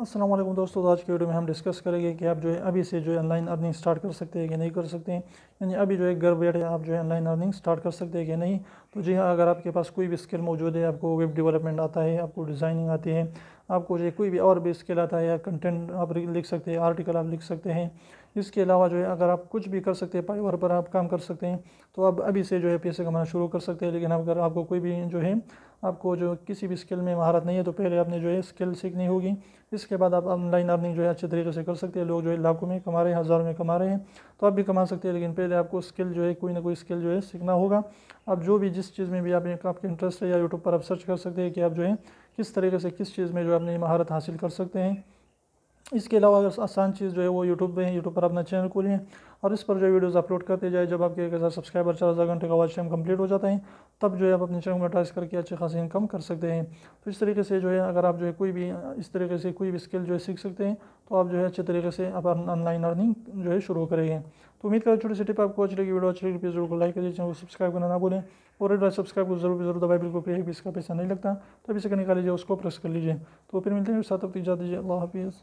असलम दोस्तों आज के वीडियो में हम डिस्कस करेंगे कि आप जो है अभी से जो है ऑनलाइन अर्निंग स्टार्ट कर सकते हैं कि नहीं कर सकते हैं यानी अभी जो है घर बैठे आप जो है ऑनलाइन अर्निंग स्टार्ट कर सकते हैं कि नहीं तो जी हाँ अगर आपके पास कोई भी स्किल मौजूद है आपको वेब डेवलपमेंट आता है आपको डिज़ाइनिंग आती है आपको जो है कोई भी और भी इसके अलावा या कंटेंट आप लिख सकते हैं आर्टिकल आप लिख सकते हैं इसके अलावा जो है अगर आप कुछ भी कर सकते हैं पाईवर पर आप काम कर सकते हैं तो आप अभी से जो है पैसे कमाना शुरू कर सकते हैं लेकिन अगर आपको कोई भी जो है आपको जो किसी भी स्किल में महारत नहीं है तो पहले आपने जो है स्किल सीखनी होगी इसके बाद आप ऑनलाइन अर्निंग जो है अच्छे तरीके से कर सकते हैं लोग जो है लाखों में कमा रहे हैं हज़ारों में कमा रहे हैं तो आप भी कमा सकते हैं लेकिन पहले आपको स्किल जो है कोई ना कोई स्किल जो है सीखना होगा आप जो भी जिस चीज़ में भी आप आपके इंटरेस्ट है या यूट्यूब पर आप सर्च कर सकते हैं कि आप जो है किस तरीके से किस चीज़ में जो अपनी महारत हासिल कर सकते हैं इसके अलावा अगर आसान चीज़ जो है वो यूट्यूब पे है यूट्यूब पर अपना चैनल खोलें और इस पर जो वीडियोस अपलोड करते जाए जब आपके एक हज़ार सब्सक्राइबर चार हज़ार घंटे का वॉच टाइम कंप्लीट हो जाता है तब जो है आप अपने चैनल में ट्राइस करके अच्छे खास इनकम कर सकते हैं तो इस तरीके से जो है अगर आप जो है कोई भी इस तरीके से कोई भी स्किल जो है सीख सकते हैं तो आप जो है अच्छे तरीके से आप ऑनलाइन अर्निंग जो है शुरू करेंगे तो उम्मीद करें छोटी सी टिप आपको अच्छी लगी वीडियो अच्छी लगी प्लीज़ तो जरूर लाइक करिए चैनल को सब्सक्राइब करना ना भूलें और रेड सब्सक्राइब को जरूर जरूर दबाई बिल्कुल फ्री है इसका पैसा नहीं लगता तो अभी से निकाल लीजिए उसको प्रेस कर लीजिए तो फिर मिलते हैं साथ अब तक जा दीजिए अल्लाह हाफिज़